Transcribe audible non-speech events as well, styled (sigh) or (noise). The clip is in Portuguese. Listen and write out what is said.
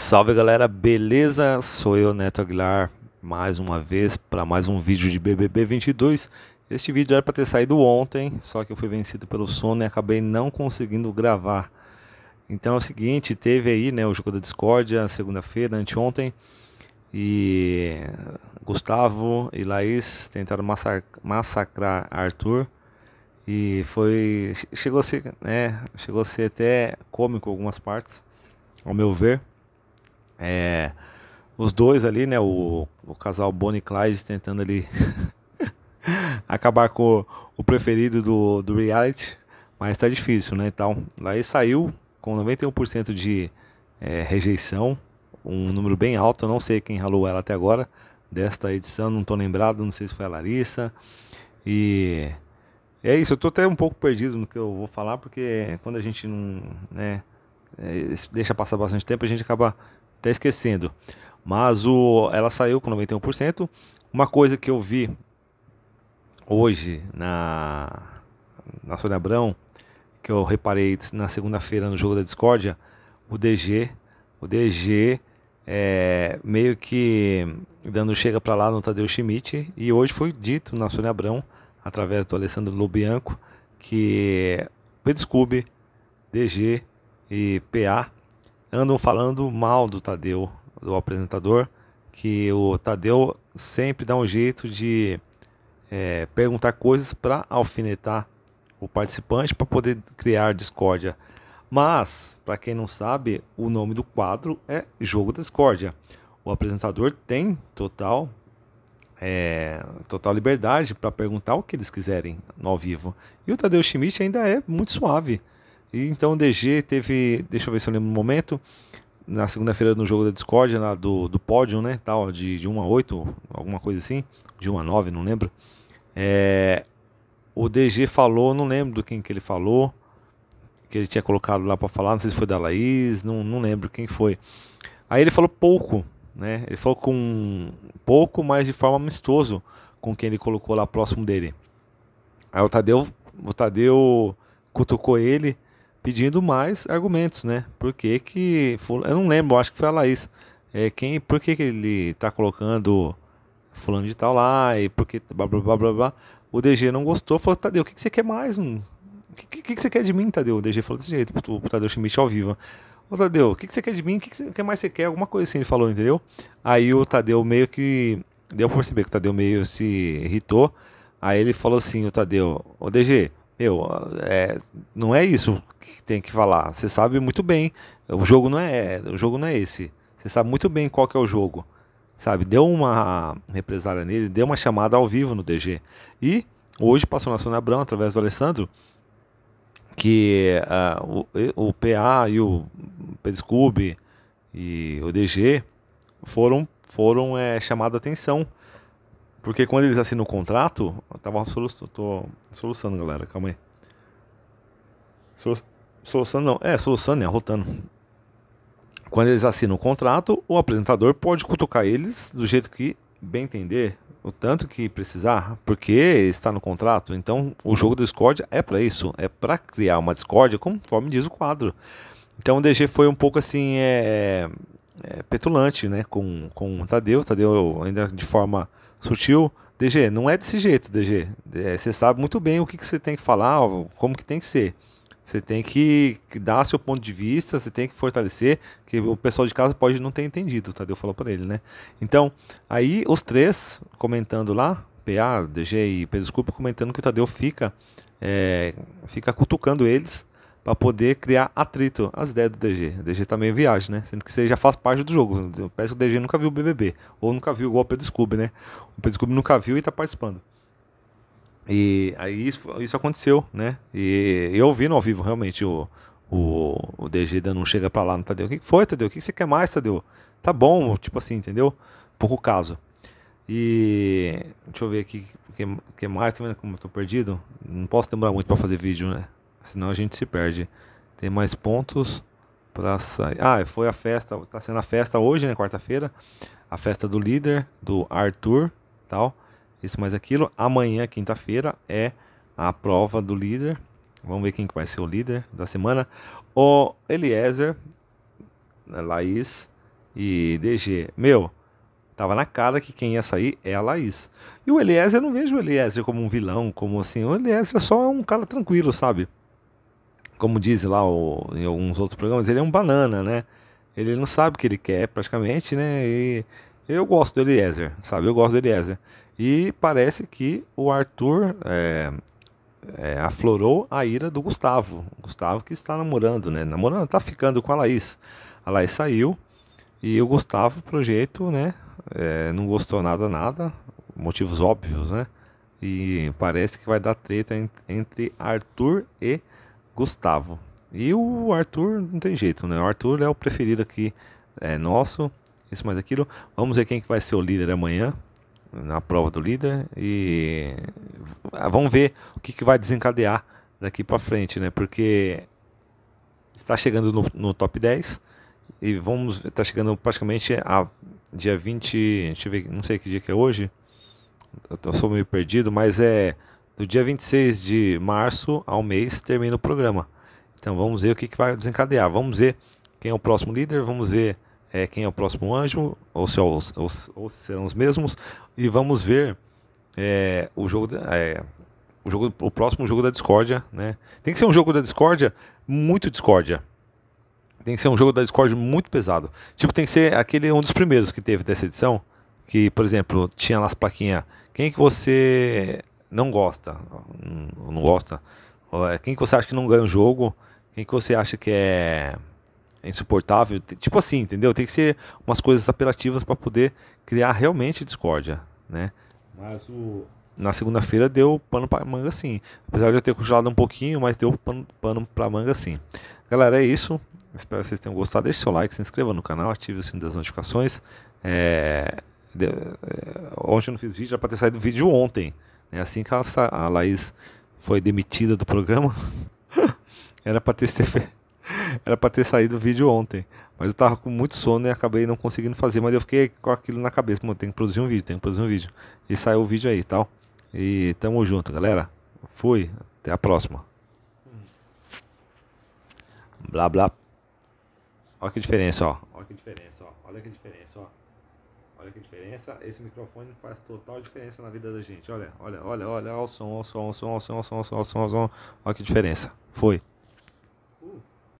Salve galera, beleza? Sou eu, Neto Aguilar, mais uma vez para mais um vídeo de BBB 22. Este vídeo era para ter saído ontem, só que eu fui vencido pelo sono e acabei não conseguindo gravar. Então é o seguinte, teve aí né, o jogo da discórdia, segunda-feira, anteontem, e Gustavo e Laís tentaram massacrar Arthur e foi chegou a ser, né, chegou a ser até cômico algumas partes, ao meu ver. É, os dois ali, né? O, o casal Bonnie e Clyde tentando ali (laughs) acabar com o, o preferido do, do reality, mas tá difícil, né? tal. lá ele saiu com 91% de é, rejeição, um número bem alto. Eu não sei quem ralou ela até agora desta edição, não tô lembrado, não sei se foi a Larissa. E é isso, eu tô até um pouco perdido no que eu vou falar, porque quando a gente não, né, é, deixa passar bastante tempo, a gente acaba até esquecendo. Mas o, ela saiu com 91%. Uma coisa que eu vi hoje na, na Sônia Abrão, que eu reparei na segunda-feira no jogo da Discordia, o DG, o DG é, meio que dando chega para lá no Tadeu Schmidt, e hoje foi dito na Sônia Abrão, através do Alessandro Lobianco, que Pedro Scooby, DG e PA andam falando mal do Tadeu, do apresentador, que o Tadeu sempre dá um jeito de é, perguntar coisas para alfinetar o participante para poder criar discórdia. Mas, para quem não sabe, o nome do quadro é Jogo da Discórdia. O apresentador tem total é, total liberdade para perguntar o que eles quiserem no ao vivo. E o Tadeu Schmidt ainda é muito suave. E então o DG teve, deixa eu ver se eu lembro no momento, na segunda-feira no jogo da Discord na do, do pódio, né, tal, de, de 1 a 8, alguma coisa assim, de 1 a 9, não lembro. É, o DG falou, não lembro do quem que ele falou, que ele tinha colocado lá para falar, não sei se foi da Laís, não, não lembro quem foi. Aí ele falou pouco, né? Ele falou com pouco, mas de forma amistoso com quem ele colocou lá próximo dele. Aí o Tadeu, o Tadeu cutucou ele, pedindo mais argumentos, né? Por que que... Eu não lembro, acho que foi a Laís. É, quem, por que, que ele está colocando fulano de tal lá e por que... Blá, blá, blá, blá, blá. O DG não gostou, falou, Tadeu, o que, que você quer mais? Um... O que, que, que você quer de mim, Tadeu? O DG falou desse jeito, pro, pro Tadeu Schmidt ao vivo. Ô Tadeu, o que, que você quer de mim? O que, que, você, que mais você quer? Alguma coisa assim, ele falou, entendeu? Aí o Tadeu meio que... Deu pra perceber que o Tadeu meio se irritou. Aí ele falou assim, o Tadeu, ô DG, meu, é, não é isso que tem que falar. Você sabe muito bem. O jogo não é, o jogo não é esse. Você sabe muito bem qual que é o jogo. Sabe? Deu uma represária nele, deu uma chamada ao vivo no DG. E hoje passou na Sônia Abrão, através do Alessandro, que uh, o, o, PA e o Periscube e o DG foram, foram é, chamado a atenção porque quando eles assinam o contrato, eu tava solucionando tô galera, calma aí. solucionando não, é, solucionando, né, rotando. Quando eles assinam o contrato, o apresentador pode cutucar eles do jeito que bem entender, o tanto que precisar, porque está no contrato. Então, o jogo da discórdia é para isso, é para criar uma discórdia, conforme diz o quadro. Então, o DG foi um pouco assim, é, é, petulante, né, com, com o Tadeu. Tadeu ainda de forma Sutil, DG, não é desse jeito, DG. É, você sabe muito bem o que, que você tem que falar, como que tem que ser. Você tem que dar seu ponto de vista, você tem que fortalecer, que o pessoal de casa pode não ter entendido, o tá? Tadeu falou para ele, né? Então, aí os três comentando lá, PA, DG e Pedro desculpa comentando que o Tadeu fica, é, fica cutucando eles para poder criar atrito às ideias do DG. O DG também tá viaja, né? Sendo que você já faz parte do jogo. Parece que o DG nunca viu o BBB, ou nunca viu igual o Pedro Scooby, né? O Pedro Scooby nunca viu e está participando. E aí isso, isso aconteceu, né? E eu no ao vivo, realmente, o, o, o DG dando não chega para lá no Tadeu. O que foi, Tadeu? O que você quer mais, Tadeu? Tá bom, tipo assim, entendeu? Pouco caso. E deixa eu ver aqui o que, que mais, também, como eu tô perdido? Não posso demorar muito para fazer vídeo, né? Senão a gente se perde. Tem mais pontos para sair. Ah, foi a festa. Tá sendo a festa hoje, né? Quarta-feira. A festa do líder, do Arthur, tal. Isso mais aquilo. Amanhã, quinta-feira, é a prova do líder. Vamos ver quem vai ser o líder da semana. O Eliezer, né, Laís e DG. Meu, Tava na cara que quem ia sair é a Laís. E o Eliezer, eu não vejo o Eliezer como um vilão, como assim. O Eliezer é só um cara tranquilo, sabe? como diz lá o, em alguns outros programas, ele é um banana, né? Ele não sabe o que ele quer praticamente, né? E eu gosto do Eliezer, sabe? Eu gosto do Eliezer. E parece que o Arthur é, é, aflorou a ira do Gustavo. Gustavo que está namorando, né? Namorando, está ficando com a Laís. A Laís saiu e o Gustavo, pro jeito, né? É, não gostou nada, nada. Motivos óbvios, né? E parece que vai dar treta entre Arthur e Gustavo Gustavo. E o Arthur não tem jeito, né? O Arthur é o preferido aqui, é nosso, isso mais aquilo. Vamos ver quem que vai ser o líder amanhã, na prova do líder. E ah, vamos ver o que, que vai desencadear daqui para frente, né? Porque está chegando no, no, top 10 e vamos tá chegando praticamente a dia 20, deixa eu ver, não sei que dia que é hoje. Eu, tô, eu sou meio perdido, mas é do dia 26 de março ao mês termina o programa. Então vamos ver o que, que vai desencadear. Vamos ver quem é o próximo líder, vamos ver é, quem é o próximo anjo, ou se, ou, é ou, ou se serão os mesmos, e vamos ver é, o jogo. É, o, jogo, o próximo jogo da discórdia, né? Tem que ser um jogo da discórdia muito discórdia. Tem que ser um jogo da discórdia muito pesado. Tipo, tem que ser aquele um dos primeiros que teve dessa edição, que, por exemplo, tinha lá as plaquinhas. Quem que você não gosta, não, não gosta, quem que você acha que não ganha o jogo, quem que você acha que é insuportável, tipo assim, entendeu? Tem que ser umas coisas apelativas para poder criar realmente discórdia, né? Mas o na segunda-feira deu pano para manga sim. Apesar de eu ter cochilado um pouquinho, mas deu pano, pano para manga sim. Galera, é isso. Espero que vocês tenham gostado. Deixe seu like, se inscreva no canal, ative o sino das notificações. É... De... É, ontem eu não fiz vídeo, já para ter saído vídeo ontem. É assim que ela, a Laís foi demitida do programa. (laughs) era para ter era para ter saído o vídeo ontem, mas eu tava com muito sono e acabei não conseguindo fazer, mas eu fiquei com aquilo na cabeça, mano, tem que produzir um vídeo, tem que produzir um vídeo. E saiu o vídeo aí, tal. E tamo junto, galera. Fui, até a próxima. Blá blá. Olha que diferença, ó. Olha que diferença, ó. Olha que diferença, ó. Olha que diferença. Esse microfone faz total diferença na vida da gente. Olha, olha, olha, olha, olha o som, olha o som, olha o som, olha o som, olha o som, olha o som, olha o som. Olha que diferença. Foi.